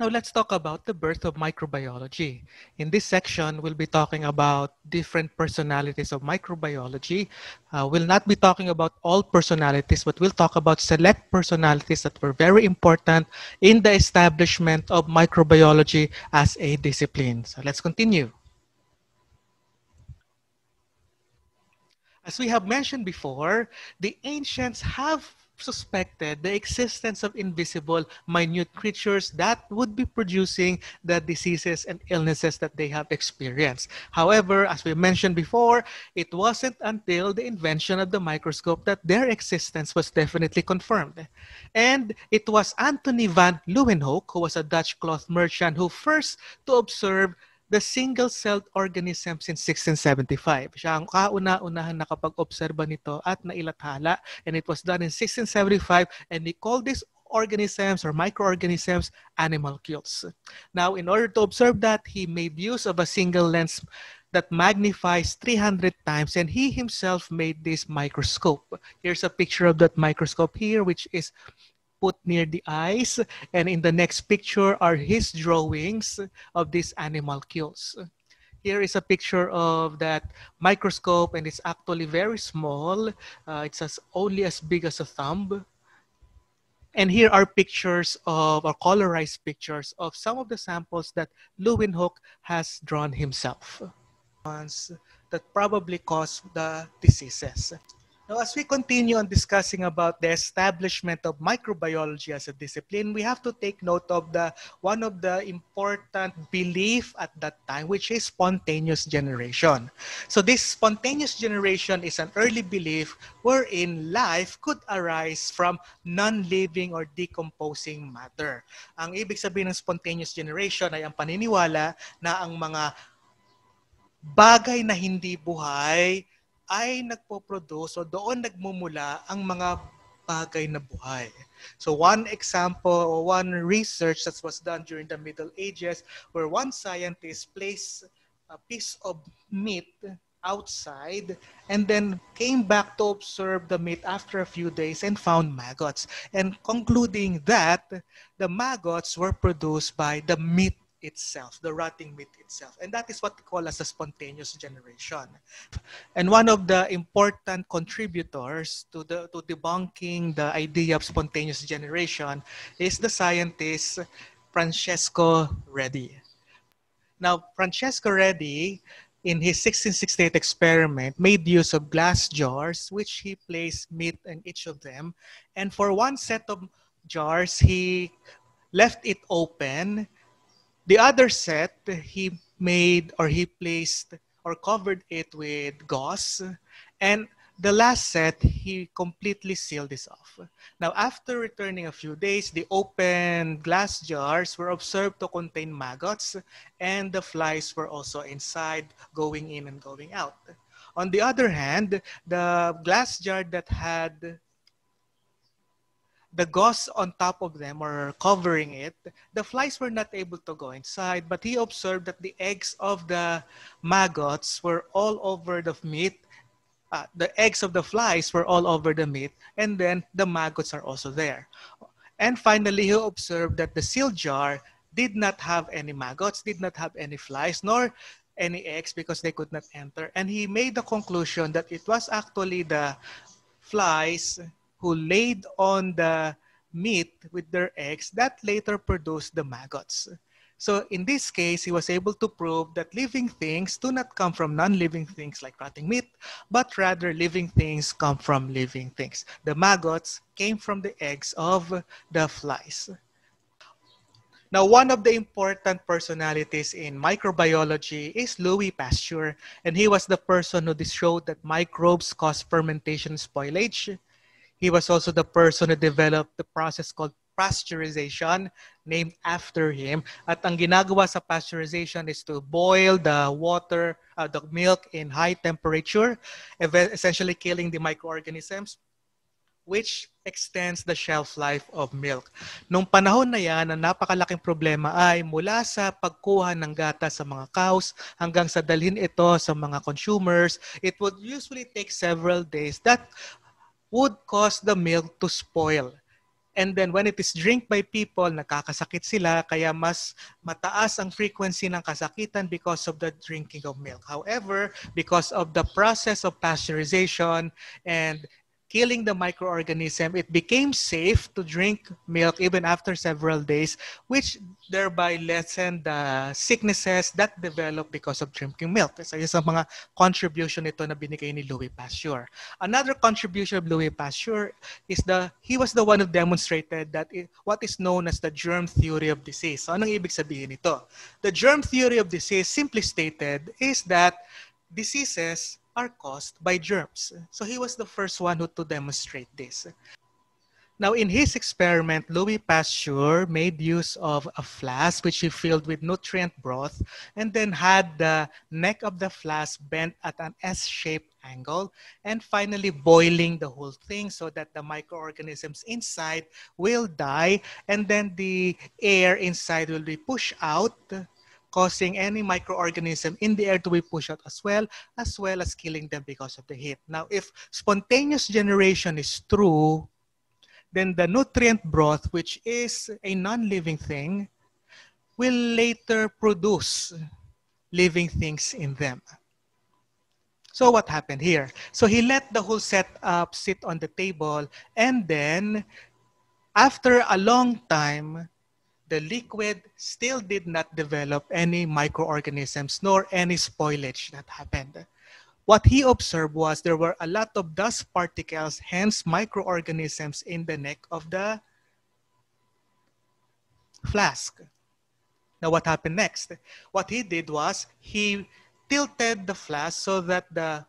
Now let's talk about the birth of microbiology. In this section, we'll be talking about different personalities of microbiology. Uh, we'll not be talking about all personalities, but we'll talk about select personalities that were very important in the establishment of microbiology as a discipline. So let's continue. As we have mentioned before, the ancients have suspected the existence of invisible minute creatures that would be producing the diseases and illnesses that they have experienced. However, as we mentioned before, it wasn't until the invention of the microscope that their existence was definitely confirmed. And it was Anthony van Leeuwenhoek, who was a Dutch cloth merchant, who first to observe the single-celled organism since 1675. Siya ang kauna-unahan nakapag-obserba nito at nailathala. And it was done in 1675 and he called this organisms or microorganisms animalcules. Now, in order to observe that, he made use of a single lens that magnifies 300 times and he himself made this microscope. Here's a picture of that microscope here, which is put near the eyes. And in the next picture are his drawings of these animalcules. Here is a picture of that microscope and it's actually very small. Uh, it's as, only as big as a thumb. And here are pictures of, or colorized pictures of some of the samples that Lewin Hook has drawn himself. Ones that probably cause the diseases. Now, as we continue on discussing about the establishment of microbiology as a discipline, we have to take note of the one of the important belief at that time, which is spontaneous generation. So this spontaneous generation is an early belief wherein life could arise from non-living or decomposing matter. Ang ibig sabihin ng spontaneous generation ay ang paniniwala na ang mga bagay na hindi buhay ay nagpo-produce o doon nagmumula ang mga bagay na buhay. So one example or one research that was done during the Middle Ages where one scientist placed a piece of meat outside and then came back to observe the meat after a few days and found maggots. And concluding that the maggots were produced by the meat itself, the rotting meat itself. And that is what we call as a spontaneous generation. And one of the important contributors to, the, to debunking the idea of spontaneous generation is the scientist Francesco Redi. Now, Francesco Redi, in his 1668 experiment, made use of glass jars, which he placed meat in each of them. And for one set of jars, he left it open the other set, he made or he placed or covered it with gauze. And the last set, he completely sealed this off. Now, after returning a few days, the open glass jars were observed to contain maggots, and the flies were also inside, going in and going out. On the other hand, the glass jar that had the gauze on top of them or covering it, the flies were not able to go inside. But he observed that the eggs of the maggots were all over the meat. Uh, the eggs of the flies were all over the meat, and then the maggots are also there. And finally, he observed that the seal jar did not have any maggots, did not have any flies, nor any eggs because they could not enter. And he made the conclusion that it was actually the flies who laid on the meat with their eggs that later produced the maggots. So in this case, he was able to prove that living things do not come from non-living things like rotting meat, but rather living things come from living things. The maggots came from the eggs of the flies. Now, one of the important personalities in microbiology is Louis Pasteur, and he was the person who showed that microbes cause fermentation spoilage, He was also the person who developed the process called pasteurization named after him. At ang ginagawa sa pasteurization is to boil the water, uh, the milk in high temperature, essentially killing the microorganisms which extends the shelf life of milk. Nung panahon na yan, ang napakalaking problema ay mula sa pagkuha ng gata sa mga cows hanggang sa dalhin ito sa mga consumers, it would usually take several days. That would cause the milk to spoil. And then when it is drink by people, nakakasakit sila kaya mas mataas ang frequency ng kasakitan because of the drinking of milk. However, because of the process of pasteurization and killing the microorganism, it became safe to drink milk even after several days, which thereby lessened the sicknesses that develop because of drinking milk. Isa yun sa mga contribution ito na binigay ni Louis Pasteur. Another contribution of Louis Pasteur is the, he was the one who demonstrated that it, what is known as the germ theory of disease. So anong ibig sabihin nito? The germ theory of disease, simply stated, is that diseases are caused by germs. So he was the first one who to demonstrate this. Now, in his experiment, Louis Pasteur made use of a flask which he filled with nutrient broth and then had the neck of the flask bent at an S-shaped angle and finally boiling the whole thing so that the microorganisms inside will die and then the air inside will be pushed out causing any microorganism in the air to be pushed out as well, as well as killing them because of the heat. Now, if spontaneous generation is true, then the nutrient broth, which is a non-living thing, will later produce living things in them. So what happened here? So he let the whole setup sit on the table and then after a long time, the liquid still did not develop any microorganisms nor any spoilage that happened. What he observed was there were a lot of dust particles, hence microorganisms in the neck of the flask. Now what happened next? What he did was he tilted the flask so that the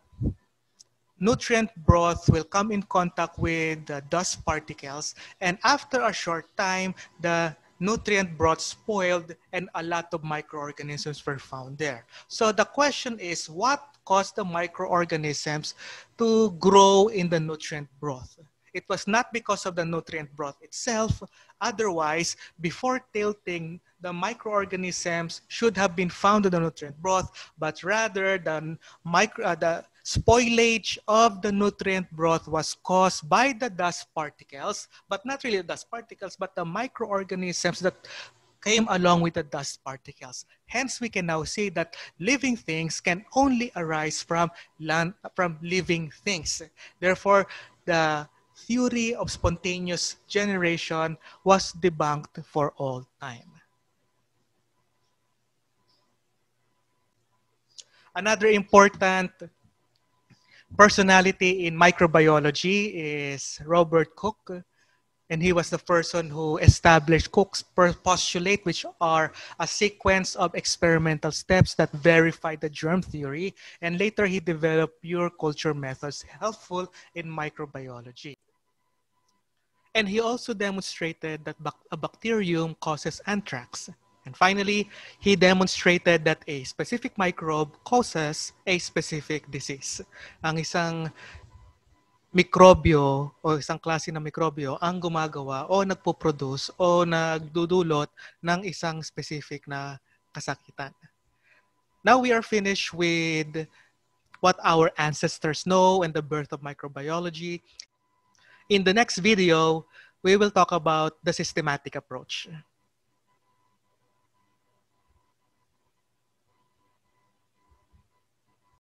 nutrient broth will come in contact with the dust particles. And after a short time, the nutrient broth spoiled and a lot of microorganisms were found there. So the question is what caused the microorganisms to grow in the nutrient broth? It was not because of the nutrient broth itself. Otherwise, before tilting, the microorganisms should have been found in the nutrient broth, but rather than micro, uh, the spoilage of the nutrient broth was caused by the dust particles, but not really dust particles, but the microorganisms that came along with the dust particles. Hence, we can now say that living things can only arise from, land, from living things. Therefore, the theory of spontaneous generation was debunked for all time. Another important personality in microbiology is Robert Cook, and he was the person who established Cook's postulate, which are a sequence of experimental steps that verify the germ theory. And later, he developed pure culture methods helpful in microbiology. And he also demonstrated that a bacterium causes anthrax. And finally, he demonstrated that a specific microbe causes a specific disease. Ang isang mikrobyo o isang klase ng mikrobyo ang gumagawa o nagpo-produce o nagdudulot ng isang specific na kasakitan. Now we are finished with what our ancestors know and the birth of microbiology. In the next video, we will talk about the systematic approach.